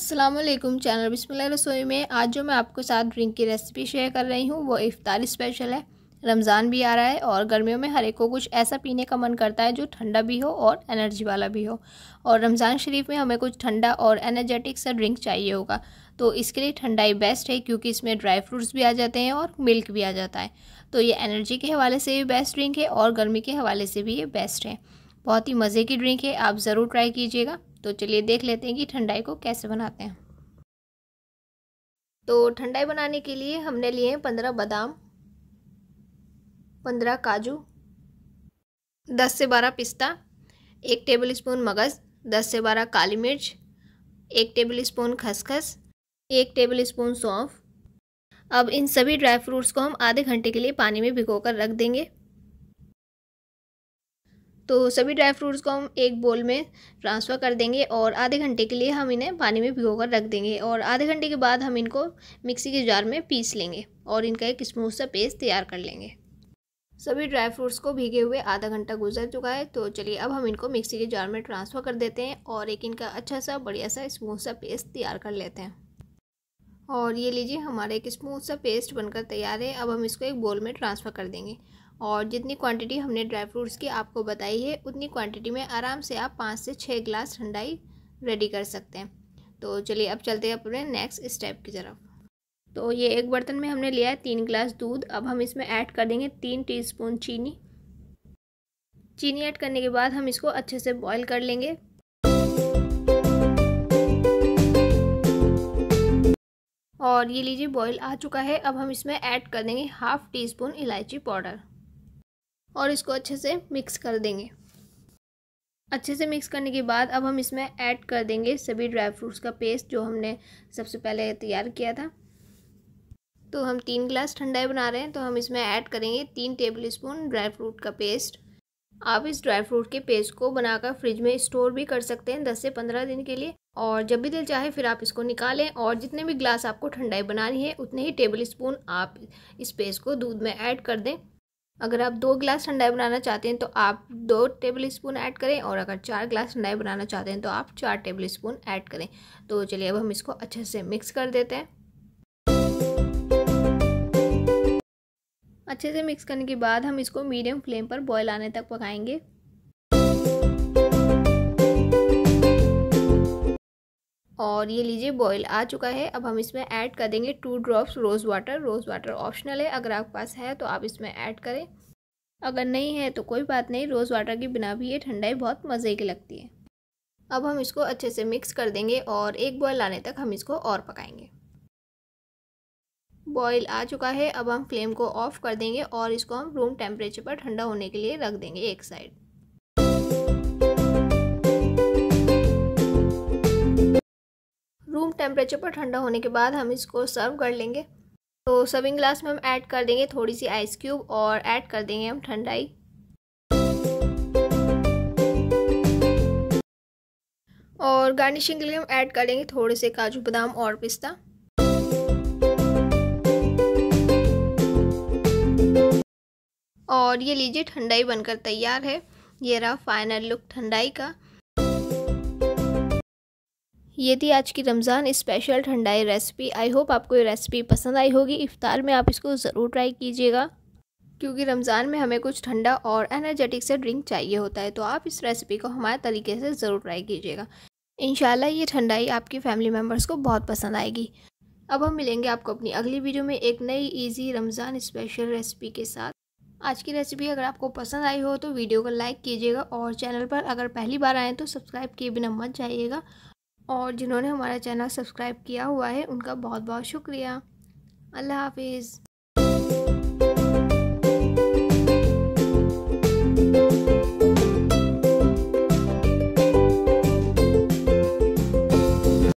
Aslam channel बिस्मिल्लाह रसोई में आज जो मैं आपके साथ ड्रिंक की रेसिपी शेयर कर रही हूँ वो इफ़ार स्पेशल है रमज़ान भी आ रहा है और गर्मियों में हर एक को कुछ ऐसा पीने का मन करता है जो ठंडा भी हो और एनर्जी वाला भी हो और रमज़ान शरीफ में हमें कुछ ठंडा और एनर्जेटिक सा ड्रिंक चाहिए होगा तो इसके लिए ठंडाई बेस्ट है क्योंकि इसमें ड्राई फ्रूट्स भी आ जाते हैं और मिल्क भी आ जाता है तो ये एनर्जी के हवाले से भी बेस्ट ड्रिंक है और गर्मी के हवाले से भी ये बेस्ट है बहुत ही मज़े की ड्रिंक है आप ज़रूर ट्राई कीजिएगा तो चलिए देख लेते हैं कि ठंडाई को कैसे बनाते हैं तो ठंडाई बनाने के लिए हमने लिए हैं पंद्रह बादाम पंद्रह काजू दस से बारह पिस्ता एक टेबल स्पून मगज़ दस से बारह काली मिर्च एक टेबल स्पून खसखस एक टेबल स्पून सौंफ अब इन सभी ड्राई फ्रूट्स को हम आधे घंटे के लिए पानी में भिगो कर रख देंगे तो सभी ड्राई फ्रूट्स को हम एक बोल में ट्रांसफ़र कर देंगे और आधे घंटे के लिए हम इन्हें पानी में भिगो कर रख देंगे और आधे घंटे के बाद हम इनको मिक्सी के जार में पीस लेंगे और इनका एक स्मूथ सा पेस्ट तैयार कर लेंगे सभी ड्राई फ्रूट्स को भीगे हुए आधा घंटा गुजर चुका है तो चलिए अब हम इनको मिक्सी के जार में ट्रांसफ़र कर देते हैं और एक इनका अच्छा सा बढ़िया सा स्मूथ सा पेस्ट तैयार कर लेते हैं और ये लीजिए हमारा एक स्मूथ सा पेस्ट बनकर तैयार है अब हम इसको एक बोल में ट्रांसफ़र कर देंगे और जितनी क्वांटिटी हमने ड्राई फ्रूट्स की आपको बताई है उतनी क्वांटिटी में आराम से आप पाँच से छः गिलास ठंडाई रेडी कर सकते हैं तो चलिए अब चलते हैं अपने नेक्स्ट स्टेप की तरफ तो ये एक बर्तन में हमने लिया है तीन गिलास दूध अब हम इसमें ऐड कर देंगे तीन टी चीनी चीनी ऐड करने के बाद हम इसको अच्छे से बॉयल कर लेंगे और ये लीजिए बॉईल आ चुका है अब हम इसमें ऐड कर देंगे हाफ टी स्पून इलायची पाउडर और इसको अच्छे से मिक्स कर देंगे अच्छे से मिक्स करने के बाद अब हम इसमें ऐड कर देंगे सभी ड्राई फ्रूट्स का पेस्ट जो हमने सबसे पहले तैयार किया था तो हम तीन गिलास ठंडाई बना रहे हैं तो हम इसमें ऐड करेंगे तीन टेबल स्पून ड्राई फ्रूट का पेस्ट आप इस ड्राई फ्रूट के पेस्ट को बनाकर फ्रिज में स्टोर भी कर सकते हैं दस से पंद्रह दिन के लिए और जब भी दिल चाहे फिर आप इसको निकालें और जितने भी ग्लास आपको ठंडाई बनानी है उतने ही टेबल स्पून आप इस पेस्ट को दूध में ऐड कर दें अगर आप दो ग्लास ठंडाई बनाना चाहते हैं तो आप दो टेबल स्पून ऐड करें और अगर चार गिलास ठंडाई बनाना चाहते हैं तो आप चार टेबल स्पून ऐड करें तो चलिए अब हम इसको अच्छे से मिक्स कर देते हैं अच्छे से मिक्स करने के बाद हम इसको मीडियम फ्लेम पर बॉयल आने तक पकाएंगे और ये लीजिए बॉईल आ चुका है अब हम इसमें ऐड कर देंगे two drops rose water rose water optional है अगर आपके पास है तो आप इसमें ऐड करें अगर नहीं है तो कोई बात नहीं रोज़ वाटर के बिना भी ये ठंडाई बहुत मज़े की लगती है अब हम इसको अच्छे से मिक्स कर देंगे और एक बॉयल आने तक हम इसको और पकाएंगे बॉयल आ चुका है अब हम फ्लेम को ऑफ़ कर देंगे और इसको हम रूम टेम्परेचर पर ठंडा होने के लिए रख देंगे एक साइड टेम्परेचर पर ठंडा होने के बाद हम इसको सर्व कर लेंगे तो सर्विंग ग्लास में हम ऐड कर देंगे थोड़ी सी आइस क्यूब और ऐड कर देंगे हम ठंडाई और गार्निशिंग के लिए हम ऐड कर लेंगे थोड़े से काजू बादाम और पिस्ता और ये लीजिए ठंडाई बनकर तैयार है ये रहा फाइनल लुक ठंडाई का ये थी आज की रमज़ान स्पेशल ठंडाई रेसिपी आई होप आपको ये रेसिपी पसंद आई होगी इफ़ार में आप इसको ज़रूर ट्राई कीजिएगा क्योंकि रमज़ान में हमें कुछ ठंडा और एनर्जेटिक से ड्रिंक चाहिए होता है तो आप इस रेसिपी को हमारे तरीके से ज़रूर ट्राई कीजिएगा इन ये ठंडाई आपकी फैमिली मेम्बर्स को बहुत पसंद आएगी अब हम मिलेंगे आपको अपनी अगली वीडियो में एक नई ईजी रमज़ान स्पेशल रेसिपी के साथ आज की रेसिपी अगर आपको पसंद आई हो तो वीडियो को लाइक कीजिएगा और चैनल पर अगर पहली बार आएँ तो सब्सक्राइब किए बिना मत जाइएगा और जिन्होंने हमारा चैनल सब्सक्राइब किया हुआ है उनका बहुत बहुत शुक्रिया अल्लाह हाफिज़